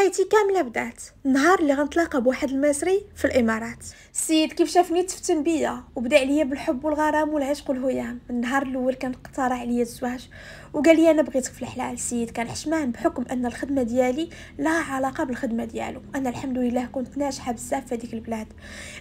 حكايتي كامله بدات نهار اللي غنتلاقى بواحد المصري في الامارات السيد كيف شافني تفتن بيا وبدا عليا بالحب والغرام والعشق والهيام من النهار الاول كان اقترح عليا الزواج وقال لي انا بغيتك في الحلال السيد كان حشمان بحكم ان الخدمه ديالي لا علاقه بالخدمه ديالو انا الحمد لله كنت ناجحه بزاف في هذيك البلاد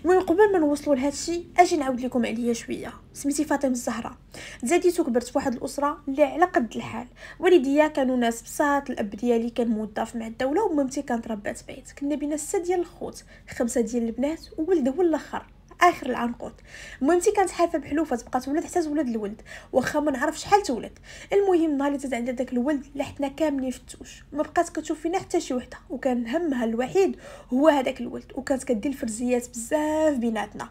المهم قبل ما نوصلوا لهذا الشيء اجي نعاود لكم عليا شويه سميتي فاطمه الزهراء تزاديت وكبرت في واحد الاسره اللي على قد الحال والديا كانوا ناس بساط الاب ديالي كان موظف مع الدوله ومن عمتي كانت ربات بيت كنا بينا سته ديال الخوت خمسه ديال البنات وولد هو الاخر اخر العنقود مهمتي كانت حافه بحلوفه تبقى تولد حتى تولد الولد واخا ما نعرف شحال تولد المهم نهار اللي عندها داك الولد لحتنا كاملين في التوش ما بقات كتشوف فينا حتى شي وحده وكان همها الوحيد هو هذاك الولد وكانت كدير الفرزيات بزاف بيناتنا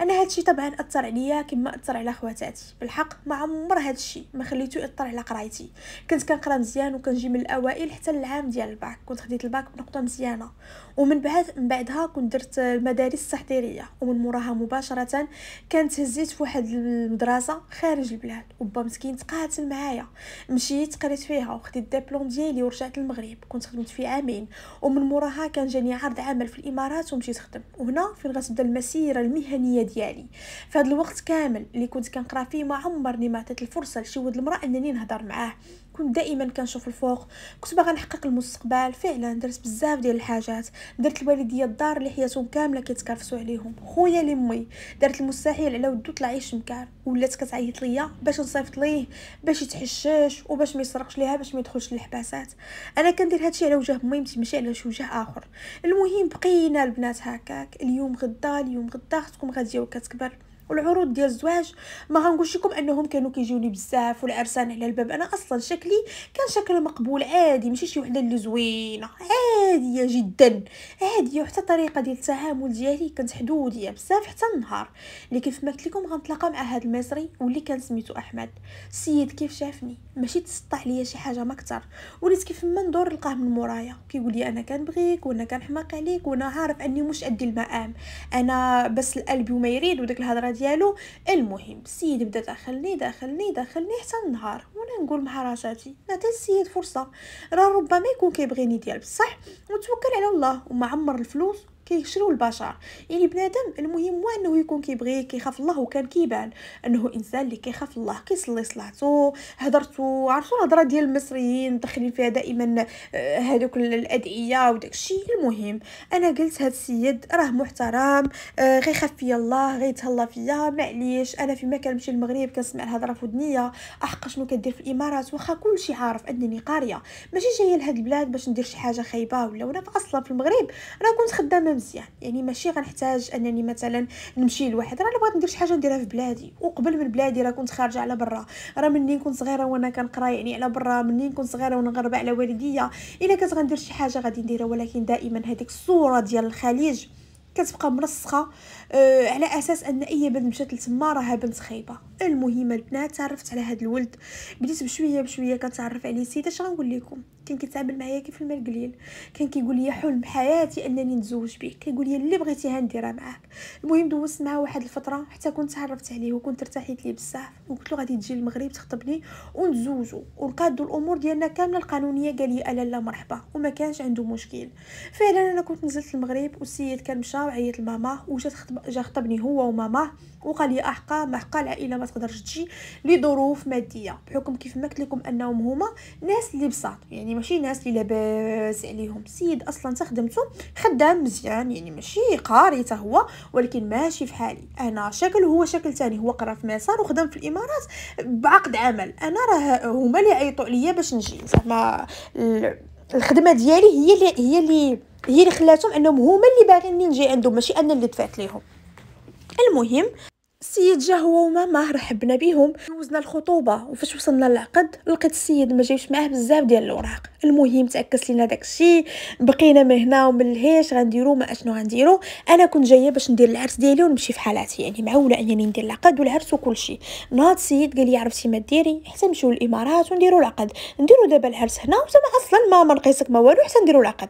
انا هادشي طبعا اثر عليا كما اثر على خواتاتي بالحق ما عمر هادشي ما خليتو ياثر على قرايتي كنت كنقرا مزيان وكنجي من الاوائل حتى العام ديال الباك كنت خديت الباك بنقطه مزيانه ومن بعد من بعدها كنت درت المدارس التحضيريه ومن مورا وراها مباشره كانت هزيت في واحد المدرسه خارج البلاد وبا مسكين تقاتل معايا مشيت قريت فيها وخديت الدبلوم ديالي ورجعت للمغرب كنت خدمت فيه عامين ومن موراها كان جاني عرض عمل في الامارات ومشيت خدم وهنا فين غتبدا المسيره المهنيه ديالي في هذا الوقت كامل اللي كنت كنقرا فيه ما عمرني ما عطيت الفرصه لشي ولد المراه انني نهضر معاه كنت دائما كنشوف الفوق كنت باغا نحقق المستقبل فعلا درت بزاف ديال الحاجات درت الوالديه الدار اللي حياتهم كامله كيتكرفسوا عليهم خويا لمي درت المستحيل على ودو طلع مكار ولات كتعيط ليا باش نصيفط ليه باش يتحشاش وباش ما يسرقش ليها باش ما يدخلش للحباسات انا كندير هادشي على وجه ميمتي ماشي على شي وجه اخر المهم بقينا البنات هكاك اليوم غدا اليوم غدا اختكم غاديه وكتكبر والعروض ديال الزواج ما غنقولش لكم انهم كانوا كيجيوني بزاف والعرسان على الباب انا اصلا شكلي كان شكل مقبول عادي ماشي شي وحده اللي زوينه عاديه جدا عاديه وحتى الطريقه ديال التعامل ديالي كانت حدوديه بزاف حتى النهار اللي كيف ما قلت لكم غنتلاقى مع هذا المصري واللي كان سميتو احمد السيد كيف شافني ماشي تسطع عليا شي حاجه ما كثر وليت كيف ما ندور نلقاه من مورايا كيقول لي انا كنبغيك وانا كنحماق عليك وانا عارف اني مش ادي المقام انا بس القلب وما يريد وديك الهضره ديالو المهم السيد بدا داخلني داخلني داخلني حتى النهار وانا نقول مع راجاتي نعطي السيد فرصه راه ربما يكون كيبغيني ديال بصح وتوكل على الله وما عمر الفلوس كيشرو البشر يعني بنادم المهم هو انه يكون كيبغي كيخاف الله وكان كيبان انه انسان اللي كيخاف الله كيصلي صلاتو هضرتو عرفتوا الهضره ديال المصريين داخلين فيها دائما آه، هذوك الادعيه وداك الشيء المهم انا قلت هذا السيد راه محترم آه غيخاف فيا الله غيتهلا فيا معليش انا فيما كنمشي المغرب كنسمع الهضره في ودنيا احق شنو كدير في الامارات واخا كلشي عارف انني قاريه ماشي جايه لهاد البلاد باش ندير شي حاجه خايبه ولا وانا اصلا في المغرب راه كنت خدامه مزيان يعني ماشي غنحتاج انني مثلا نمشي لواحد راه بغيت ندير شي حاجه نديرها في بلادي وقبل من بلادي راه كنت خارجه على برا راه منين كنت صغيره وانا كنقرا يعني على برا منين كنت صغيره وانا غربه على والديا الا كنت غندير شي حاجه غادي نديرها ولكن دائما هذيك الصوره ديال الخليج كتبقى مرسخه أه على اساس ان اي بنت مشات لتما راها بنت خايبه المهم البنات تعرفت على هذا الولد بديت بشويه بشويه كنتعرف عليه سيده اش غنقول لكم كان كيتعامل معايا كيف المال كان كيقول لي حلم حياتي انني نتزوج به كيقول لي اللي بغيتي نديرها معاك المهم دوزت معاه واحد الفتره حتى كنت تعرفت عليه وكنت ارتحيت ليه بزاف وقلت له غادي تجي المغرب تخطبني ونتزوجوا ونقادوا الامور ديالنا كامله القانونيه قال لي الا لا مرحبا وما كانش عنده مشكل فعلا انا كنت نزلت المغرب والسيد كان مشى وعيط لماما وجا خطبني هو وماما وقال لي احقا ما حقا العائله ما تقدرش تجي لظروف ماديه بحكم كيف ما لكم انهم هما ناس اللي بساط يعني ماشي ناس اللي لاباس عليهم سيد اصلا تخدمته خدام مزيان يعني ماشي قاري هو ولكن ماشي في حالي انا شكل هو شكل تاني هو قرا في مصر وخدم في الامارات بعقد عمل انا راه هما اللي عيطوا عليا باش نجي زعما الخدمه ديالي هي اللي هي اللي هي اللي خلاتهم انهم هما اللي باغيني نجي عندهم ماشي انا اللي دفعت ليهم المهم السيد جا هو وماما رحبنا بهم جوزنا الخطوبه وفاش وصلنا للعقد لقيت السيد ما جايبش معاه بزاف ديال الاوراق المهم تعكس لينا داكشي بقينا من هنا ومن لهيش غنديرو ما اشنو غنديرو انا كنت جايه باش ندير العرس ديالي ونمشي في حالاتي يعني معوله انني ندير العقد والعرس وكلشي نهار السيد قال لي عرفتي ما ديري حتى نمشيو للامارات ونديرو العقد نديرو دابا العرس هنا وزعما اصلا ما منقيسك نقيسك ما والو حتى نديرو العقد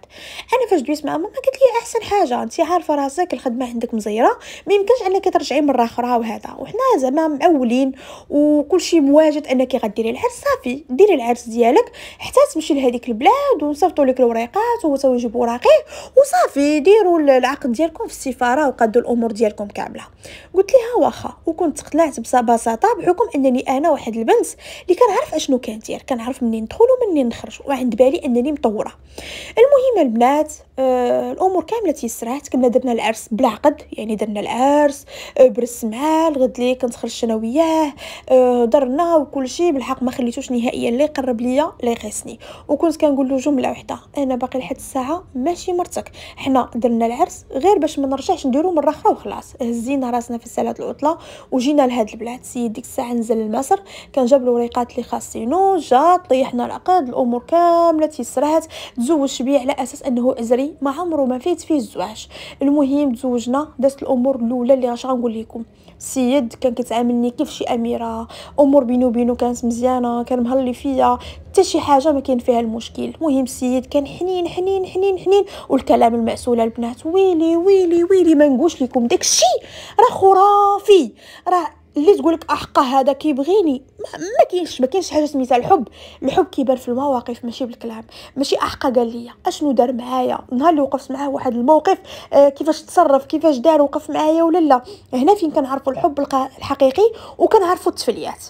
انا فاش دويت مع ماما قالت لي احسن حاجه انت عارفه راسك الخدمه عندك مزيره ما يمكنش انك ترجعي مره اخرى وهذا وحنا زعما معولين وكلشي مواجد انك غديري العرس صافي ديري العرس ديالك حتى تمشي لهذيك لك البلاد ونصيفطوا لك الوريقات وهو يجيبوا وراقيه وصافي ديروا العقد ديالكم في السفاره وقادوا الامور ديالكم كامله قلت ليها واخا وكنت قلعت ببساطه بحكم انني انا واحد البنت اللي كنعرف اشنو كندير كنعرف منين ندخل ومنين نخرج وعند بالي انني مطوره المهم البنات آه، الامور كامله تيسرات كنا درنا العرس بلا عقد يعني درنا العرس آه بالرسمه الغد لي كنت خرجت انا وياه آه، درنا وكل شيء بالحق ما خليتوش نهائيا لا يقرب ليا لا يقيسني وكنت كنقول له جمله واحده انا باقي لحد الساعه ماشي مرتك حنا درنا العرس غير باش ما نرجعش نديرو مره اخرى وخلاص هزينا راسنا في سالات العطله وجينا لهاد البلاد السيد ديك الساعه نزل لمصر كان جاب الوريقات اللي خاصينو جا طيحنا العقد الامور كامله تيسرات تزوج بيه على اساس انه ازري دري ما عمرو ما فات فيه الزواج المهم تزوجنا دازت الامور الاولى اللي اش غنقول لكم السيد كان كيتعاملني كيف شي اميره امور بينو بينو كانت مزيانه كان مهلي فيا حتى شي حاجه ما كان فيها المشكل المهم السيد كان حنين حنين حنين حنين والكلام المعسول البنات ويلي ويلي ويلي ما نقولش لكم داكشي راه خرافي راه اللي تقول لك احقا هذا كيبغيني ما, ما كاينش ما كاينش حاجه سميتها الحب الحب كيبان في المواقف ماشي بالكلام ماشي احقا قال لي اشنو دار معايا نهار اللي وقفت معاه واحد الموقف آه كيفاش تصرف كيفاش دار وقف معايا ولا لا هنا فين كنعرفوا الحب الحقيقي وكنعرفوا التفليات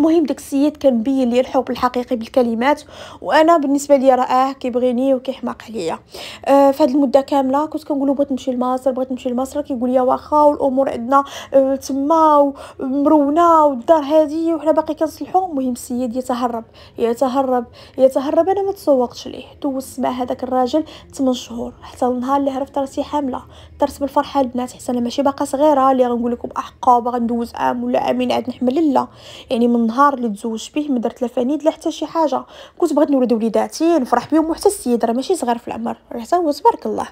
المهم داك السيد كان بين لي الحب الحقيقي بالكلمات وانا بالنسبه ليا راه آه، كيبغيني وكيحماق عليا آه فهاد المده كامله كنت كنقول له بغيت نمشي لمصر بغيت نمشي لمصر كيقول لي واخا والامور عندنا آه تما ومرونه والدار هادي وحنا باقي كنصلحو المهم السيد يتهرب يتهرب يتهرب انا ما تسوقتش ليه دوزت مع هذاك الراجل 8 شهور حتى النهار اللي عرفت راسي حامله درت بالفرحه البنات حتى انا ماشي باقا صغيره اللي غنقول لكم احقا باغا ندوز عام ولا عامين عاد نحمل لا يعني من النهار اللي تزوجت به ما درت لا فنيد لا حتى شي حاجه كنت بغيت نولد وليداتي نفرح بهم وحتى السيد راه ماشي صغير في العمر حتى هو تبارك الله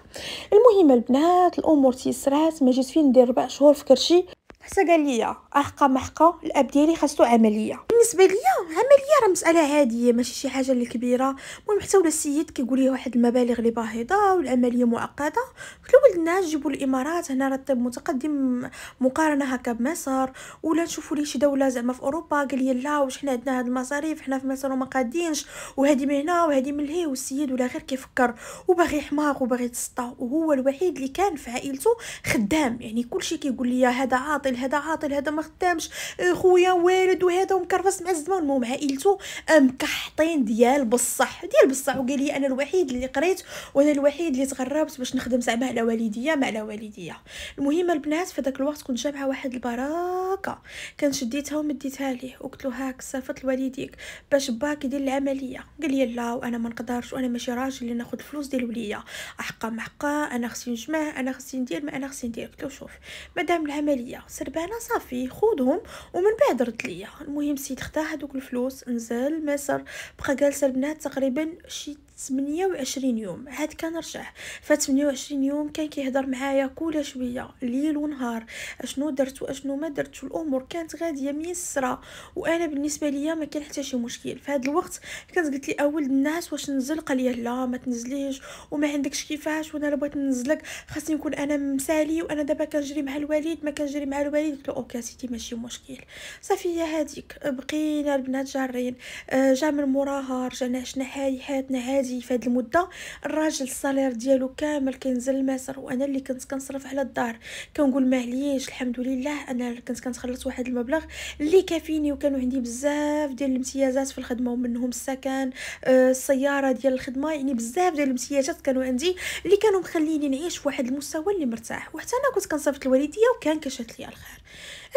المهم البنات الامور تيسرات ما جيت فين ندير ربع شهور في كرشي حتى قال لي احقا محقا الاب ديالي خاصو عمليه بالنسبه ليا عمليه راه مساله عاديه ماشي شي حاجه اللي كبيره المهم حتى ولا السيد كيقول لي واحد المبالغ اللي باهظه والعمليه معقده قلت له ولد الناس جيبوا الامارات هنا راه الطب متقدم مقارنه هكا بمصر ولا تشوفوا لي شي دوله زعما في اوروبا قال لي لا واش حنا عندنا هاد المصاريف حنا في مصر وما قادينش وهذه من هنا وهذه من لهي والسيد ولا غير كيفكر وباغي حماق وباغي يتسطى وهو الوحيد اللي كان في عائلته خدام يعني كلشي كيقول لي هذا عاطل هذا عاطل هذا ما خدامش إيه، خويا والد وهذا ومكرفس تواصلت مع الزمان مو مع عائلته مكحطين ديال بصح ديال بصح وقال لي انا الوحيد اللي قريت وانا الوحيد اللي تغربت باش نخدم زعما على والديا مع على والديا المهم البنات في داك الوقت كنت جابها واحد البراكه كان شديتها ومديتها ليه وقلت له هاك صافت لوالديك باش باك يدير العمليه قال لي لا وانا ما نقدرش وانا ماشي راجل اللي ناخذ الفلوس ديال وليا حقا محقا انا خصني نجمع انا خصني ندير ما انا خصني ندير قلت له شوف مدام العمليه سربانه صافي خذهم ومن بعد رد ليا المهم سيد خدا هذوك الفلوس نزل مصر بقى جالسه البنات تقريبا شي 28 يوم عاد كنرجع ف 28 يوم كان كيهضر معايا كل شويه ليل ونهار اشنو درت واشنو ما درت الامور كانت غاديه ميسره وانا بالنسبه ليا ما كان حتى شي مشكل في هذا الوقت كانت قلت لي اول الناس واش ننزل قال لي لا ما تنزليش وما عندكش كيفاش وانا بغيت ننزلك خاصني نكون انا مسالي وانا دابا كنجري مع الوالد ما كنجري مع الوالد قلت له اوكي سيتي ماشي مشكل صافي هي هذيك بقينا البنات جارين آه، جا من موراها رجعنا عشنا حياتنا هذه جوزي في هذه المده الراجل الصالير ديالو كامل كينزل لمصر وانا اللي كنت كنصرف على الدار كنقول معليش الحمد لله انا كنت كنتخلص واحد المبلغ اللي كافيني وكانوا عندي بزاف ديال الامتيازات في الخدمه ومنهم السكن آه، السياره ديال الخدمه يعني بزاف ديال الامتيازات كانوا عندي اللي كانوا مخليني نعيش في واحد المستوى اللي مرتاح وحتى انا كنت كنصيفط لوالديا وكان كشات ليا الخير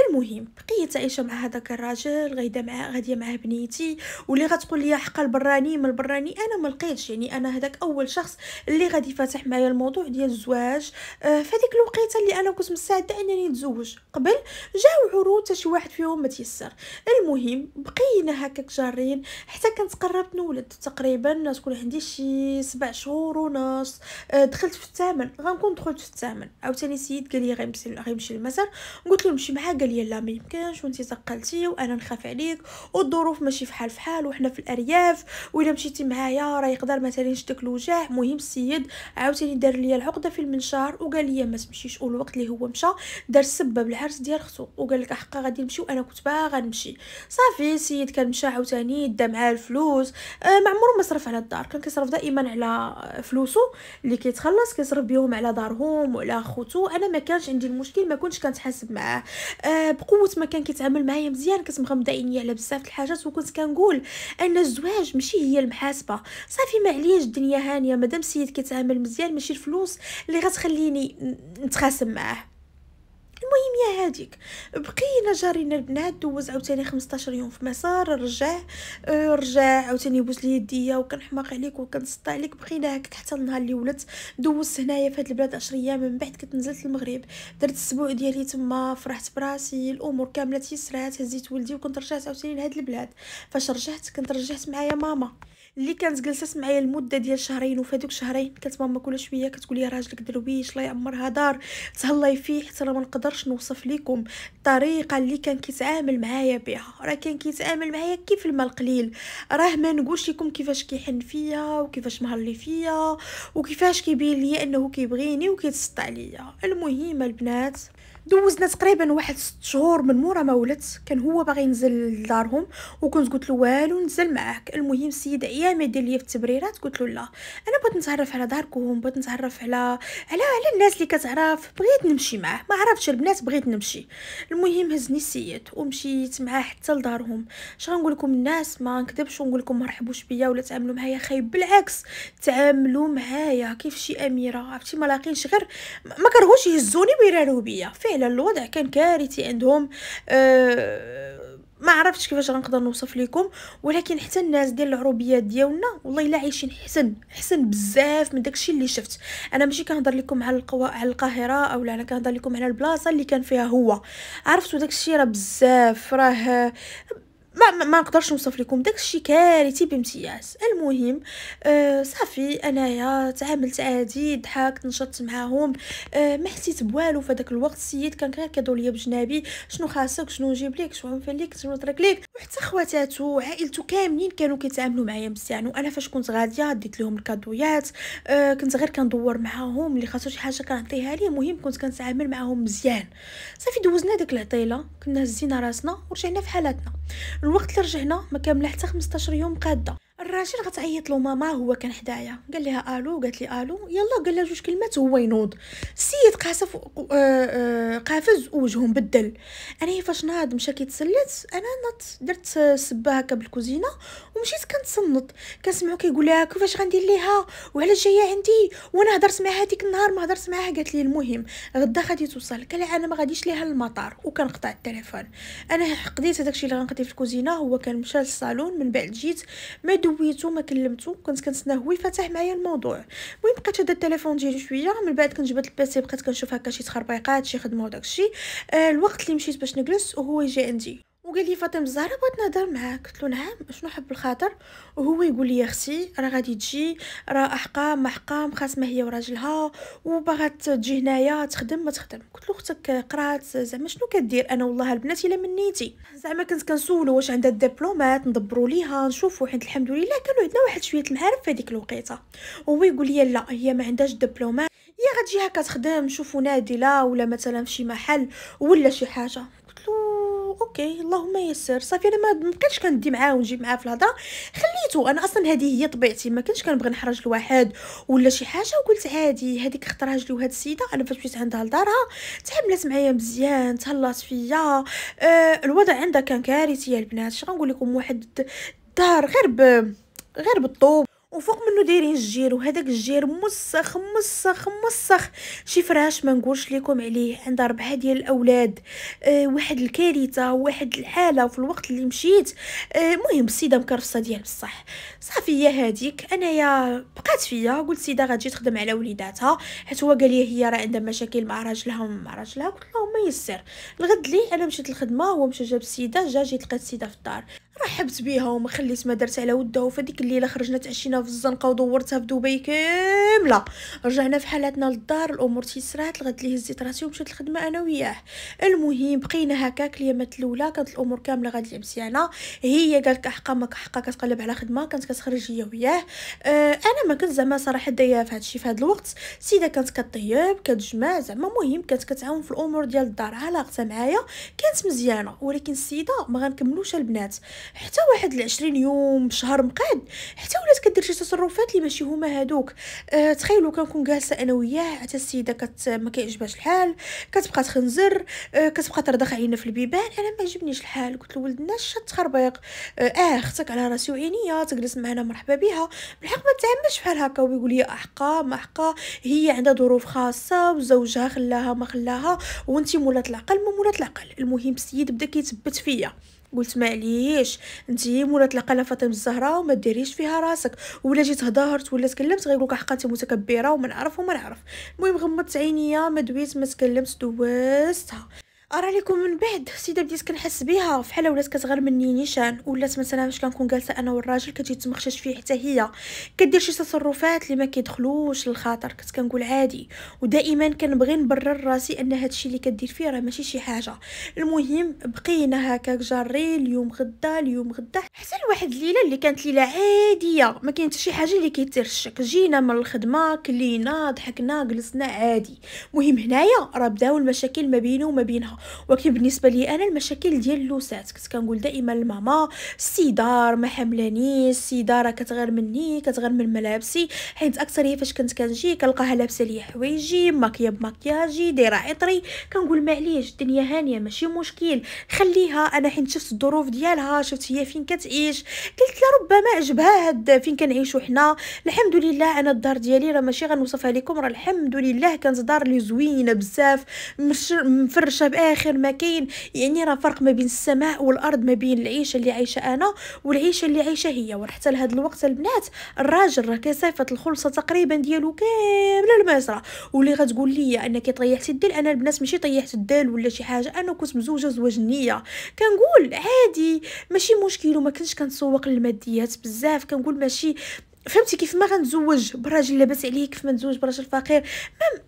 المهم بقيت عايشه مع هذاك الراجل غايده معاه غاديه معاه بنيتي واللي غتقول لي حق البراني من البراني انا ما لقيتش يعني انا هذاك اول شخص اللي غادي فاتح معايا الموضوع ديال الزواج آه، فهذيك الوقيته اللي انا كنت مستعده انني نتزوج قبل جاو عروض حتى شي واحد فيهم ما تيسر المهم بقينا هكاك جارين حتى كنت قربت نولد تقريبا تكون عندي شي سبع شهور ونص آه، دخلت في الثامن غنكون دخلت في الثامن عاوتاني سيد قال لي غيمشي غيمشي للمسار قلت له نمشي معاه قال لي لا ما يمكنش وانت ثقلتي وانا نخاف عليك والظروف ماشي فحال فحال وحنا في الارياف والا مشيتي معايا راه يقدر مثلا يشدك الوجع مهم السيد عاوتاني دار ليا العقده في المنشار وقال لي ما تمشيش والوقت اللي هو مشى دار سبب بالعرس ديال اختو وقال لك حقا غادي نمشي وانا كنت باغا نمشي صافي السيد كان مشى عاوتاني دا معاه الفلوس آه ما عمره ما صرف على الدار كان كيصرف دائما على فلوسو اللي كيتخلص كيصرف بهم على دارهم وعلى خوتو انا ما كانش عندي المشكل ما كنتش كنتحاسب معاه آه بقوه ما كان كيتعامل معايا مزيان كنت مضايقني على بزاف د الحاجات وكنت كنقول ان الزواج ماشي هي المحاسبه صافي ما الدنيا هانيه مادام السيد كيتعامل مزيان ماشي الفلوس اللي غتخليني نتخاسم معاه المهم يا هاديك بقينا جارينا البنات دوز عاوتاني 15 يوم في مسار رجع آه، رجع عاوتاني بوز لي يديا وكنحماق عليك وكنسطى عليك بقينا هكا حتى النهار اللي ولدت دوزت هنايا في هاد البلاد 10 ايام من بعد كنت نزلت المغرب درت الاسبوع ديالي تما فرحت براسي الامور كامله تيسرات هزيت ولدي وكنت رجعت عاوتاني لهاد البلاد فاش رجعت كنت رجعت معايا ماما اللي كانت جلسات معايا المده ديال شهرين وفي هذوك الشهرين كانت ماما كل شويه كتقول لي راجلك درويش الله يعمرها دار تهلاي فيه حتى ما نقدرش نوصف لكم الطريقه اللي كان كيتعامل معايا بها راه كان كيتعامل معايا كيف الماء القليل راه ما نقولش لكم كيفاش كيحن فيا وكيفاش مهلي فيا وكيفاش كيبين ليا انه كيبغيني وكيتسطع عليا المهم البنات دوزنا تقريبا واحد ست شهور من مورا ما ولدت كان هو باغي ينزل لدارهم وكنت قلت له والو نزل معاك المهم سيد ايام دير ليا في التبريرات قلت له لا انا بغيت نتعرف على داركم بغيت نتعرف على على على الناس اللي كتعرف بغيت نمشي معاه ما عرفتش البنات بغيت نمشي المهم هزني السيد ومشيت معاه حتى لدارهم اش غنقول لكم الناس ما نكذبش ونقول لكم مرحبوش بيا ولا تعاملوا معايا خايب بالعكس تعاملوا معايا كيف شي اميره عرفتي ما لاقينش غير ما كرهوش يهزوني ويراروا بيا فيه فعلا الوضع كان كارثي عندهم أه ما عرفتش كيفاش غنقدر نوصف لكم ولكن حتى الناس ديال العروبيات ديالنا والله الا عايشين حسن حسن بزاف من داكشي اللي شفت انا ماشي كنهضر لكم على القوا على القاهره اولا انا كنهضر لكم على البلاصه اللي كان فيها هو عرفتوا داكشي راه بزاف راه ما ما, نقدرش نوصف لكم داك الشيء كارثي بامتياز المهم آه صافي انايا تعاملت عادي ضحكت نشطت معاهم آه ما حسيت بوالو في داك الوقت السيد كان غير كيدور ليا بجنابي شنو خاصك شنو نجيب لك شنو نفعل لك شنو نترك لك وحتى خواتاتو وعائلته كاملين كانوا كيتعاملوا معايا مزيان وانا فاش كنت غاديه ديت لهم الكادويات آه كنت غير كندور معاهم اللي خاصو شي حاجه كنعطيها ليه المهم كنت كنتعامل معاهم مزيان صافي دوزنا ديك العطيله كنا هزينا راسنا ورجعنا في حالاتنا الوقت اللي رجعنا ما كامل حتى 15 يوم قاده الراجل غتعيط له ماما هو كان حدايا قال لها الو قالت لي الو يلا قال لها جوج كلمات هو ينوض السيد قاسف قافز آه، آه، وجهه مبدل انا فاش ناض مشى كيتسلت انا نط درت سبه هكا بالكوزينه ومشيت كنتصنت كنسمعو كيقول لها كيفاش غندير ليها وعلاش جايه عندي وانا هضرت معها هذيك النهار ما هضرت معها قالت لي المهم غدا غادي توصل قال انا ما غاديش ليها المطار وكنقطع التليفون انا حقديت هذاك الشيء اللي غنقضي في الكوزينه هو كان مشى للصالون من بعد جيت ما دويتو ما كلمتو كنت كنتسناه هو يفتح معايا الموضوع المهم بقيت هذا التليفون ديالي شويه من بعد كنجبد البيسي بقيت كنشوف هكا شي تخربيقات شي خدمه وداكشي آه الوقت اللي مشيت باش نجلس وهو يجي عندي وقال لي فاطمه الزهراء بغيت نهضر معاك قلت له نعم شنو حب الخاطر وهو يقول لي اختي راه غادي تجي راه احقام محقام خاص خاصمه هي وراجلها وباغا تجي هنايا تخدم ما تخدم قلت له اختك قرات زعما شنو كدير انا والله البنات الا منيتي زعما كنت كنسولو واش عندها الدبلومات ندبروا ليها نشوفوا حيت الحمد لله كانوا عندنا واحد شويه المعارف في هذيك الوقيته وهو يقول لي لا هي ما عندهاش دبلومات هي غتجي هكا تخدم نشوفوا نادله ولا مثلا في شي محل ولا شي حاجه اوكي اللهم يسر صافي انا ما بقيتش كندي معاه ونجيب معاه في الهضره خليته انا اصلا هذه هي طبيعتي ما كنتش كنبغي نحرج الواحد ولا شي حاجه وقلت عادي هذيك خطرها جلي وهاد السيده انا فاش مشيت عندها لدارها تعاملت معايا مزيان تهلات فيا أه الوضع عندها كان كارثي البنات اش غنقول لكم واحد الدار غير ب غير بالطوب وفوق منه دايرين الجير وهذاك الجير مسخ مسخ مسخ شي فراش ما نقولش لكم عليه عند ربعه ديال الاولاد أه واحد الكارثه واحد الحاله وفي الوقت اللي مشيت أه السيده مكرفصه ديال بصح صافي هذيك انايا بقات فيا قلت سيده غتجي تخدم على وليداتها حيت هو قال لي هي راه عندها مشاكل مع راجلها ومع راجلها قلت له ما يسر الغد لي انا مشيت للخدمه هو مشى جاب السيده جا جيت لقيت السيده في الدار رحبت بيها وما خليت ما درت على ودها وفديك الليله خرجنا تعشينا في الزنقه ودورتها في دبي كامله رجعنا في حالاتنا للدار الامور تيسرات الغد ليه هزيت راسي ومشيت الخدمه انا وياه المهم بقينا هكاك ليامات الاولى كانت الامور كامله غادي مزيانه هي قالت حقا ما كحقا كتقلب على خدمه كانت كتخرج هي وياه أه انا ما كنت زعما صراحه دايه في الشيء في هذا الوقت السيده كانت كطيب كتجمع زعما المهم كانت كتعاون في الامور ديال الدار علاقتها معايا كانت مزيانه ولكن السيده ما غنكملوش البنات حتى واحد العشرين يوم شهر مقاد حتى ولات كدير شي تصرفات اللي ماشي هما هادوك أه تخيلوا كنكون جالسه انا وياه حتى السيده كت ما كيعجبهاش الحال كتبقى تخنزر أه كتبقى ترضخ علينا في البيبان انا ما عجبنيش الحال قلت لولدنا شات تخربيق اه اختك آه، على راسي وعينيا تجلس معنا مرحبا بها بالحق ما تعملش بحال هكا ويقول لي احقا ما احقا هي عندها ظروف خاصه وزوجها خلاها ما خلاها وانت مولات العقل ما مولات العقل المهم السيد بدا كيتبت فيا قلت معليش انتي مولا تلقى لها فاطمه الزهراء وما ديريش فيها راسك ولا جيت هضرت ولا تكلمت غيقولك حقا انت متكبره وما نعرف وما نعرف المهم غمضت عينيا ما دويت ما تكلمت دوزتها ارى لكم من بعد سيده بديت كنحس بها فحال ولات كتغير مني نيشان ولات مثلا فاش كنكون جالسه انا والراجل كتجي تمخشش فيه حتى هي كدير شي تصرفات اللي ما كيدخلوش للخاطر كنت كنقول عادي ودائما كنبغي نبرر راسي ان هادشي اللي كدير فيه راه ماشي شي حاجه المهم بقينا هكاك جاري اليوم غدا اليوم غدا حتى لواحد الليله اللي كانت ليله عاديه ما كاين شي حاجه اللي كيدير الشك جينا من الخدمه كلينا ضحكنا جلسنا عادي المهم هنايا راه بداو المشاكل ما بينه وما بينها ولكن بالنسبه لي انا المشاكل ديال اللوسات كنت كنقول دائما لماما السيدار ما حملانيش السيدار كتغير مني كتغير من ملابسي حيت اكثر هي فاش كنت كنجي كنلقاها لابسه ليا حوايجي ماكيه بماكياجي دايره عطري كنقول معليش الدنيا هانيه ماشي مشكل خليها انا حيت شفت الظروف ديالها شفت هي فين كتعيش قلت لها ربما عجبها هاد فين كنعيشو حنا الحمد لله انا الدار ديالي راه ماشي غنوصفها لكم راه الحمد لله كانت دار لي زوينه بزاف مفرشه بأ اخر ما كاين يعني راه فرق ما بين السماء والارض ما بين العيشه اللي عايشه انا والعيشه اللي عايشه هي وحتى لهذا الوقت البنات الراجل راه كيصيفط الخلصه تقريبا ديالو كامله لمصر واللي غتقول لي انك طيحتي الدل انا البنات ماشي طيحت الدال ولا شي حاجه انا كنت مزوجه زواج النيه كنقول عادي ماشي مشكل وما كنتش كنسوق للماديات بزاف كنقول ماشي فهمتي كيف ما غنتزوج براجل لاباس عليه كيف ما نتزوج براجل فقير ما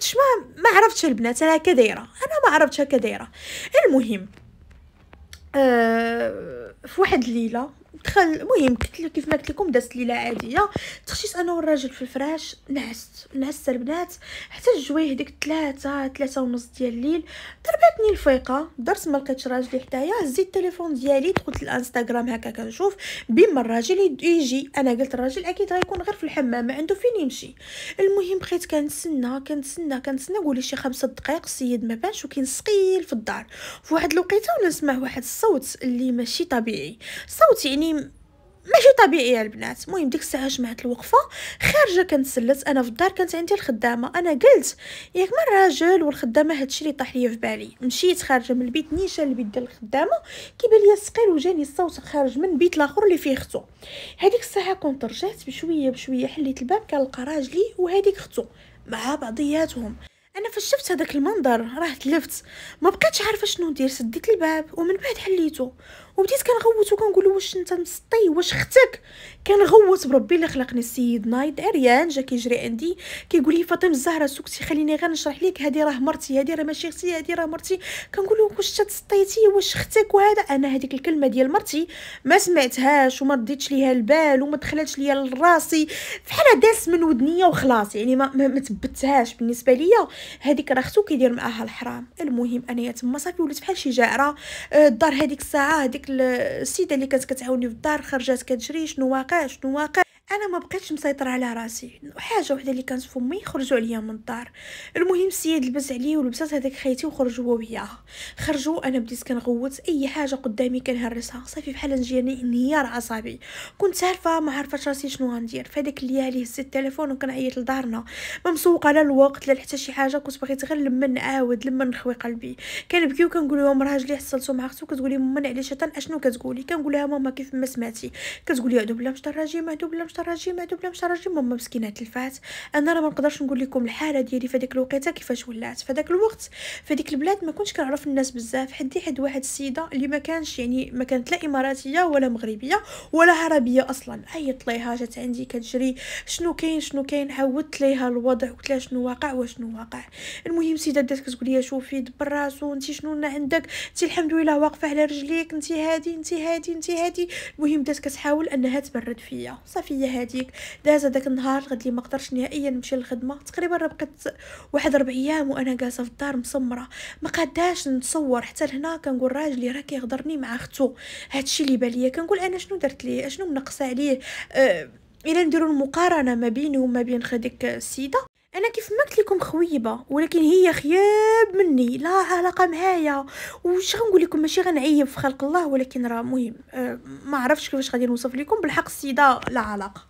قلتش ما ما عرفتش البنات انا كدايره انا ما عرفتش كدايره المهم أه في واحد الليله دخل المهم قلت كيف ما قلت لكم دازت ليله عاديه تخشيت انا والراجل في الفراش نعست نعست البنات حتى الجوي ديك ثلاثة ثلاثة ونص ديال الليل ضربتني الفيقه درت ما لقيتش راجلي حتايا هزيت التليفون ديالي دخلت الانستغرام هكا كنشوف بما الراجل يجي انا قلت الراجل اكيد غيكون غير في الحمام ما عنده فين يمشي المهم بقيت كنتسنى كنتسنى كنتسنى قولي شي خمسة دقائق السيد ما بانش وكاين ثقيل في الدار في واحد الوقيته ونسمع واحد الصوت اللي ماشي طبيعي صوت يعني يعني ماشي طبيعي يا البنات المهم ديك الساعه جمعت الوقفه خارجه كنتسلت انا في الدار كانت عندي الخدامه انا قلت ياك من راجل والخدامه هادشي اللي طاح ليا في بالي مشيت خارجه من البيت نيشان البيت ديال الخدامه كيبان ليا الثقيل وجاني الصوت خارج من بيت لاخر اللي فيه اختو هذيك الساعه كنت رجعت بشويه بشويه حليت الباب كنلقى راجلي وهذيك اختو مع بعضياتهم انا فاش شفت هذاك المنظر راه تلفت ما بقيتش عارفه شنو ندير سديت الباب ومن بعد حليته وبديت كنغوت وكنقول له واش انت مسطي واش اختك كنغوت بربي اللي خلقني السيد نايض عريان جا كيجري عندي كيقول لي فاطمه الزهراء سكتي خليني غير نشرح لك هذه راه مرتي هذه راه ماشي اختي هذه راه مرتي كنقول له واش تسطيتي واش اختك وهذا انا هذيك الكلمه ديال مرتي ما سمعتهاش وما رديتش ليها البال وما دخلتش ليا لراسي بحال داس من ودنيا وخلاص يعني ما ما تبتهاش بالنسبه ليا هذيك راه اختو كيدير معاها الحرام المهم انايا تما صافي ولات بحال شي جاعره آه، الدار هذيك الساعه هذيك السيده اللي كانت كتعاوني في الدار خرجات كتجري شنو واقع شنو واقع انا ما بقيتش مسيطره على راسي حاجه وحده اللي كانت فمي خرجوا عليا من الدار المهم السيد لبس عليه ولبسات هذاك خيتي وخرجوا هو وياها خرجوا انا بديت كنغوت اي حاجه قدامي كنهرسها صافي بحال نجي انهيار عصبي كنت عارفه ما عرفتش راسي شنو غندير فهاداك الليالي هزيت التليفون وكنعيط لدارنا ما مسوقه لا الوقت لا حتى شي حاجه كنت بغيت غير لما نعاود لما نخوي قلبي كنبكي وكنقول لهم راجلي حصلتو مع اختو كتقولي ماما علاش اشنو كتقولي كنقول لها ماما كيف ما سمعتي كتقولي عدو بلا مش دراجي ما عدو بلا مش الرجيم هادو بلا الرجيم ماما مسكينه تلفات انا راه ما نقدرش نقول لكم الحاله ديالي في هذيك الوقيته كيفاش ولات في هذاك الوقت في هذيك البلاد ما كنتش كنعرف الناس بزاف حدي حد واحد السيده اللي ما كانش يعني ما كانت لا اماراتيه ولا مغربيه ولا عربيه اصلا عيطت ليها جات عندي كتجري شنو كاين شنو كاين عودت ليها الوضع قلت لها شنو واقع وشنو واقع المهم السيده بدات كتقول لي شوفي دبر راسو انت شنو عندك انت الحمد لله واقفه على رجليك انت هادي انت هادي انت هادي المهم بدات كتحاول انها تبرد فيا صافي هذيك داز هذاك النهار غادي ما قدرتش نهائيا نمشي للخدمه تقريبا راه بقيت واحد ربع ايام وانا جالسه في الدار مسمره ما قاداش نتصور حتى لهنا كنقول راجلي راه كيهضرني مع اختو هادشي اللي ليا كنقول انا شنو درت ليه اشنو منقصه عليه أه الا نديرو المقارنه ما بيني وما بين هذيك السيده انا كيف ما قلت لكم خويبه ولكن هي خياب مني لا علاقه معايا واش غنقول لكم ماشي غنعيب في خلق الله ولكن راه مهم أه ما عرفتش كيفاش غادي نوصف لكم بالحق السيده لا علاقه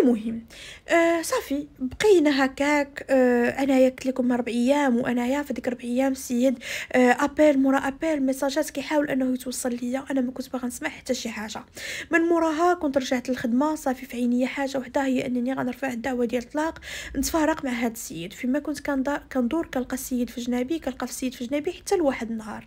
المهم أه صافي بقينا هكاك أه انايا قلت لكم اربع ايام وانايا في ديك اربع ايام السيد أه ابل مورا ابل ميساجات كيحاول انه يتوصل ليا انا ما كنت باغا نسمع حتى شي حاجه من موراها كنت رجعت للخدمه صافي في عينيا حاجه وحده هي انني غنرفع الدعوه ديال الطلاق نتفارق مع هاد السيد فيما كنت كندور كنلقى السيد في جنابي كنلقى السيد في جنابي حتى لواحد النهار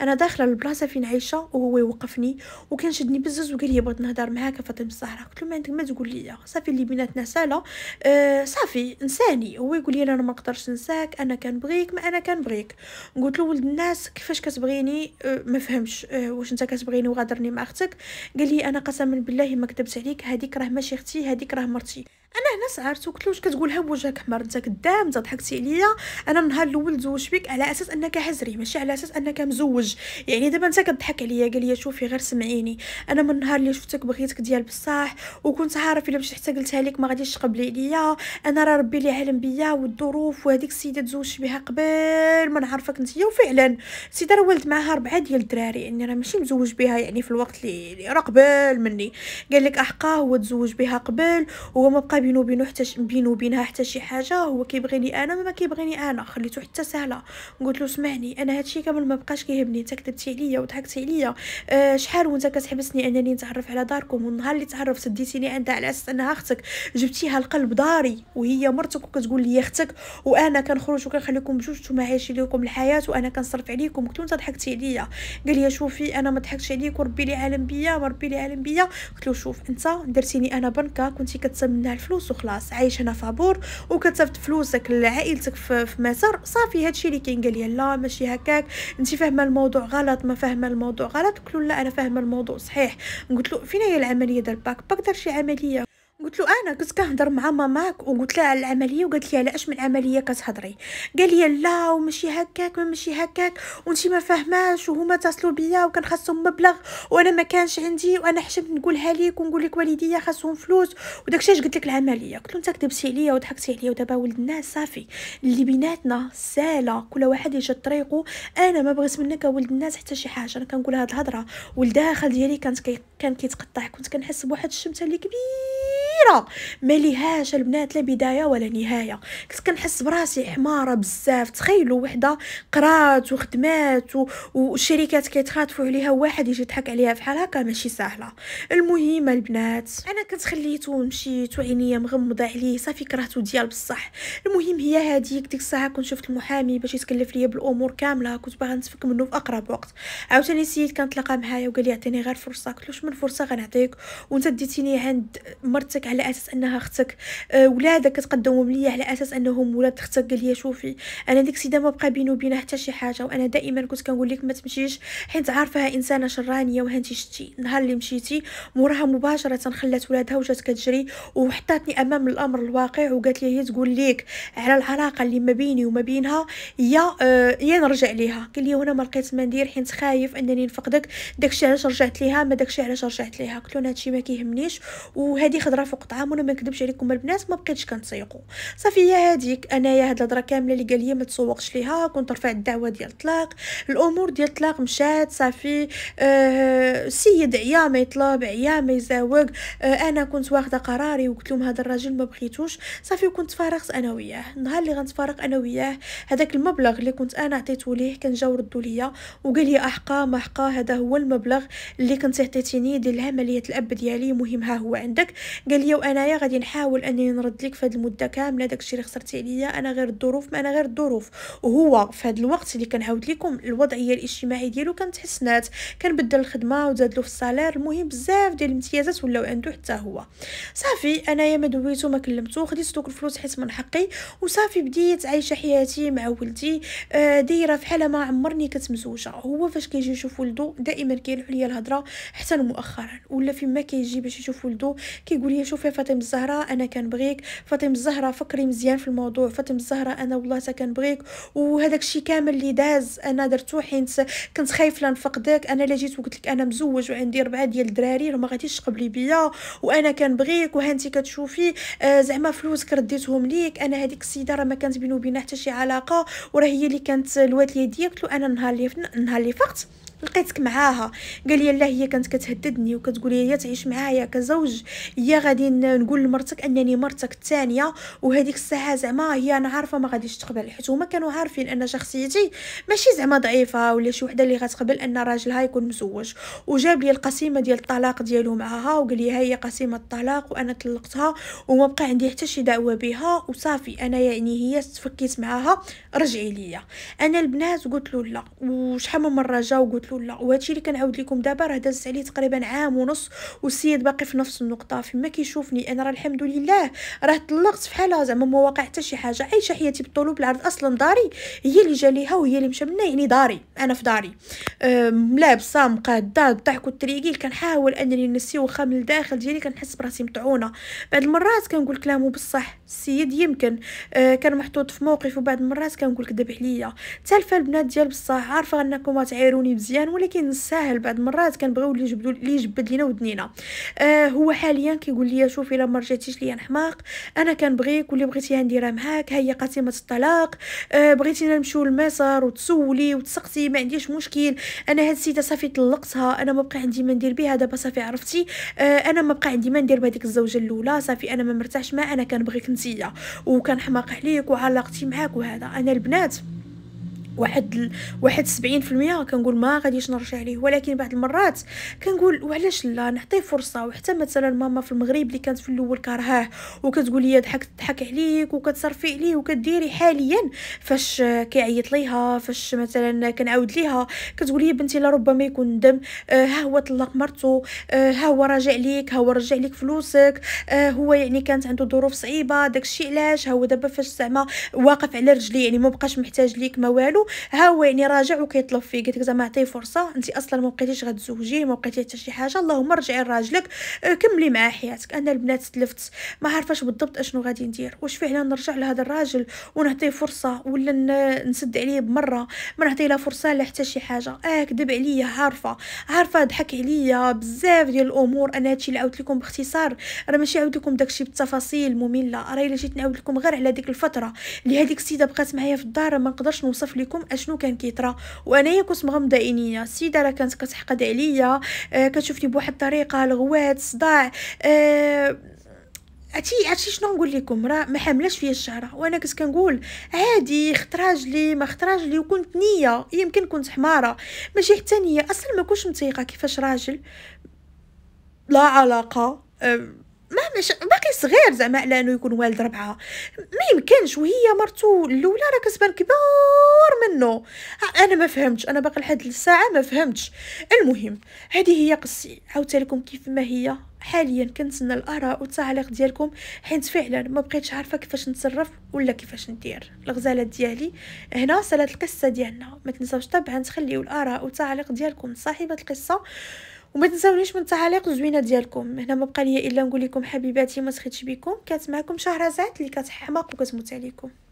انا داخله للبلاصه فين عايشه وهو يوقفني وكنشدني شدني بزز وقال لي بغيت نهضر معاك فاطمه الزهراء قلت له ما عندك ما تقول لي صافي اللي بيناتنا سالا أه صافي نساني هو يقول لي انا ما نقدرش نساك انا كنبغيك ما انا كنبغيك قلت له ولد الناس كيفاش كتبغيني أه ما فهمش أه واش انت كتبغيني وغادرني مع اختك قال لي انا قسما بالله ما كذبت عليك هذيك راه ماشي اختي هذيك راه مرتي انا هنا سعرت وقلت له واش كتقولها بوجهك احمر انت قدام انت ضحكتي عليا انا النهار الاول تزوجت بك على اساس انك حزري ماشي على اساس انك مزوج يعني دابا انت كضحك عليا قال لي شوفي غير سمعيني انا من النهار اللي شفتك بغيتك ديال بصح وكنت عارف الا مشيت حتى قلتها لك ما غاديش تقبلي عليا انا راه ربي اللي عالم بيا والظروف وهذيك السيده تزوجت بها قبل ما نعرفك انت وفعلا السيده راه ولد معاها ربعه ديال الدراري يعني راه ماشي مزوج بها يعني في الوقت اللي راه قبل مني قال لك احقاه هو تزوج بها قبل وهو ما بقى بينو وبينو حتى بينو وبينها حتى شي حاجه هو كيبغيني انا ما كيبغيني انا خليته حتى سهله قلت له سمعني انا هادشي كامل ما بقاش كيهمني انت كذبتي عليا وضحكتي عليا أه شحال وانت كتحبسني انني نتعرف على داركم والنهار اللي تعرفت ديتيني عندها على اساس انها اختك جبتيها لقلب داري وهي مرتك وكتقول لي اختك وانا كنخرج وكنخليكم بجوج نتوما عايشين لكم الحياه وانا كنصرف عليكم قلت له انت ضحكتي عليا قال لي شوفي انا ما ضحكتش عليك وربي لي عالم بيا وربي لي عالم بيا قلت له شوف انت درتيني انا بنكه كنتي كتسمنها الفلوس فلوس وخلاص عايش هنا فابور وكتصيفط فلوسك لعائلتك في, مصر صافي هادشي اللي كاين قال لي لا ماشي هكاك انت فاهمه الموضوع غلط ما فاهمه الموضوع غلط قلت له لا انا فاهمه الموضوع صحيح قلت له فين هي العمليه ديال الباك باك دار شي عمليه قلت له انا كنت كنهضر مع ماماك وقلت لها على العمليه وقالت لي علاش من عمليه كتهضري قال لي لا ومشي هكاك ومشي هكاك وانت ما فاهماش وهما اتصلوا بيا وكان خاصهم مبلغ وانا ما كانش عندي وانا حشمت نقولها لك ونقول لك والديا خاصهم فلوس وداكشي علاش قلت لك العمليه قلت له انت كذبتي عليا وضحكتي عليا ودابا ولد الناس صافي اللي بيناتنا ساله كل واحد يجي طريقه انا ما بغيت منك ولد الناس حتى شي حاجه انا كنقول هاد الهضره والداخل ديالي كانت كان كيتقطع كنت كنحس بواحد الشمته اللي كبير كبيره ما ليهاش البنات لا بدايه ولا نهايه كنت كنحس براسي حماره بزاف تخيلوا وحده قرات وخدمات وشركات والشركات عليها واحد يجي يضحك عليها بحال هكا ماشي سهله المهم البنات انا كنت خليته ومشيت وعينيا مغمضه عليه صافي كرهته ديال بصح المهم هي هذيك ديك الساعه كنت شفت المحامي باش يتكلف ليا بالامور كامله كنت باغا نتفك منه في اقرب وقت عاوتاني السيد كان تلاقى معايا وقال لي اعطيني غير فرصه قلت له من فرصه غنعطيك وانت ديتيني عند مرتك على اساس انها اختك آه، ولادك كتقدمهم ليا على اساس انهم ولاد اختك قال لي شوفي انا ديك السيده ما بقى بيني وبينها حتى شي حاجه وانا دائما كنت كنقول لك ما تمشيش حيت عارفاها انسانه شرانيه وهانت شتي نهار اللي مشيتي موراها مباشره خلات ولادها وجات كتجري وحطاتني امام الامر الواقع وقالت لي هي تقول لك على العلاقه اللي ما بيني وما بينها يا أه يا نرجع ليها قال لي وانا ما لقيت ما ندير حيت خايف انني نفقدك داكشي علاش رجعت ليها ما داكشي علاش رجعت ليها قلت له هادشي ما كيهمنيش وهذه خضره فوق نسوق طعام وانا ما نكذبش عليكم البنات ما بقيتش كنسيقو صافي يا هذيك انايا هاد الهضره كامله اللي قال لي ما تسوقش ليها كنت رفعت الدعوه ديال الطلاق الامور ديال الطلاق مشات صافي أه سيد عيا ما يطلب عيا ما يزاوق أه انا كنت واخده قراري وقلت لهم هذا الراجل ما بغيتوش صافي وكنت فارغت انا وياه النهار اللي غنتفارق انا وياه هذاك المبلغ اللي كنت انا عطيته ليه كان جا وردوا ليا وقال لي احقا ما حقا هذا هو المبلغ اللي كنت عطيتيني ديال عمليه الاب ديالي مهم ها هو عندك قال لي هي وانايا غادي نحاول انني نرد لك في هذه المده كامله داكشي اللي خسرتي عليا انا غير الظروف ما انا غير الظروف وهو في هذا الوقت اللي كنعاود لكم الوضعيه الاجتماعيه ديالو كانت تحسنات كان بدل الخدمه وزاد له في الصالير المهم بزاف ديال الامتيازات ولاو عنده حتى هو صافي انايا ما دويتو ما كلمتو خديت دوك الفلوس حيت من حقي وصافي بديت عايشه حياتي مع ولدي آه، دايره في حاله ما عمرني كنت مزوجه هو فاش كيجي يشوف ولدو دائما كيلوح ليا الهضره حتى مؤخرا ولا فيما كيجي باش يشوف ولدو كيقول لي شوف شوفي فاطمه الزهراء انا كنبغيك فاطمه الزهراء فكري مزيان في الموضوع فاطمه الزهراء انا والله تا كنبغيك وهذاك الشيء كامل اللي داز انا درتو حيت كنت خايفه نفقدك انا اللي جيت وقلت لك انا مزوج وعندي ربعه ديال الدراري ما غاديش تقبلي بيا وانا كنبغيك وهانتي كتشوفي آه زعما فلوسك رديتهم ليك انا هذيك السيده راه ما كانت بينو بينا حتى شي علاقه وراه هي اللي كانت الواليه ديالك انا نهار اللي النهار اللي فقت لقيتك معاها قال لي لا هي كانت كتهددني وكتقول لي يا تعيش معايا كزوج يا غادي نقول لمرتك انني مرتك الثانيه وهذيك الساعه زعما هي انا عارفه ما غاديش تقبل حيت هما كانوا عارفين ان شخصيتي ماشي زعما ضعيفه ولا شي وحده اللي غتقبل ان راجلها يكون مزوج وجاب لي القسيمه ديال الطلاق ديالو معاها وقال لي هي قسيمه الطلاق وانا طلقتها وما بقى عندي حتى شي دعوه بها وصافي انا يعني هي تفكيت معاها رجعي ليا انا البنات قلت له لا وشحال من مره جا وقلت قلت له وهادشي اللي كنعاود لكم دابا راه داز عليه تقريبا عام ونص والسيد باقي في نفس النقطه فيما كيشوفني انا راه الحمد لله راه طلقت فحالها زعما ما واقع حتى شي حاجه عايشه حياتي بالطول بالعرض اصلا داري هي اللي جا ليها وهي اللي مشى منها يعني داري انا في داري ملابسه مقاده الضحك والتريقيل كنحاول انني نسي واخا من الداخل ديالي كنحس براسي مطعونه بعض المرات كنقول كلامه بصح السيد يمكن آه كان محطوط في موقف وبعض المرات كنقول كذب عليا حتى البنات ديال بصح عارفه انكم تعايروني مزيان مزيان ولكن ساهل بعض المرات كنبغيو اللي يجبدوا اللي يجبد لينا ودنينا آه هو حاليا كيقول لي شوفي الا ما رجعتيش ليا نحماق انا كنبغيك واللي بغيتيها نديرها معاك هي قاسمه الطلاق آه بغيتينا نمشيو لمصر وتسولي وتسقسي ما عنديش مشكل انا هاد السيده صافي طلقتها انا ما بقى عندي ما ندير بها دابا صافي عرفتي آه انا ما بقى عندي ما ندير بهذيك الزوجه الاولى صافي انا ما مرتاحش معها انا كنبغيك نتيا وكنحماق عليك وعلاقتي معاك وهذا انا البنات واحد واحد 70% كنقول ما غاديش نرجع ليه ولكن بعض المرات كنقول وعلاش لا نعطيه فرصه وحتى مثلا ماما في المغرب اللي كانت في الاول كارهاه وكتقول لي ضحك ضحك عليك وكتصرفي عليه وكديري حاليا فاش كيعيط ليها فاش مثلا كنعاود ليها كتقول لي بنتي لربما يكون ندم آه ها هو طلق مرته آه ها هو راجع ليك ها هو رجع ليك فلوسك آه هو يعني كانت عنده ظروف صعيبه داكشي علاش ها هو دابا فاش زعما واقف على رجليه يعني مبقاش محتاج ليك ما والو ها هو يعني راجع وكيطلب فيه قلت لك زعما عطيه فرصه انت اصلا ما بقيتيش غتزوجي ما بقيتي حتى شي حاجه اللهم ارجعي لراجلك آه، كملي معاه حياتك انا البنات تلفت ما عارفاش بالضبط اشنو غادي ندير واش فعلا نرجع لهذا الراجل ونعطيه فرصه ولا نسد عليه بمره ما نعطيه لا فرصه لا حتى شي حاجه اه كذب عليا عارفه عارفه ضحك عليا بزاف ديال الامور انا هادشي اللي عاودت لكم باختصار راه ماشي عاود لكم داكشي بالتفاصيل ممله راه الا جيت نعاود لكم غير على ديك الفتره اللي هذيك السيده بقات معايا في الدار ما نقدرش نوصف لكم لكم اشنو كان كيطرا وانايا كنت مغمضه عينيا السيده راه كانت كتحقد عليا آه، كتشوفني بواحد الطريقه الغوات صداع آه عرفتي عرفتي شنو نقول لكم راه ما حاملاش فيا الشهره وانا كنت كنقول عادي خط راجلي ما خط راجلي وكنت نيه يمكن كنت حماره ماشي حتى نيه اصلا ما كنتش متيقه كيفاش راجل لا علاقه أه مهما ش... باقي صغير زعما على انه يكون والد ربعه ما يمكنش وهي مرتو الاولى راه كتبان كبار منه انا ما فهمتش انا باقي لحد الساعه ما فهمتش المهم هذه هي قصتي عاودت لكم كيف ما هي حاليا كنتسنى الاراء والتعليق ديالكم حيت فعلا ما بقيتش عارفه كيفاش نتصرف ولا كيفاش ندير الغزالات ديالي هنا صلات القصه ديالنا ما تنساوش طبعا تخليو الاراء والتعليق ديالكم صاحبه القصه وما تنساونيش من التعاليق الزوينه ديالكم هنا ما بقى ليا الا نقول لكم حبيباتي ما سخيتش بكم كانت معكم شهرزاد اللي كتحماق وكتموت عليكم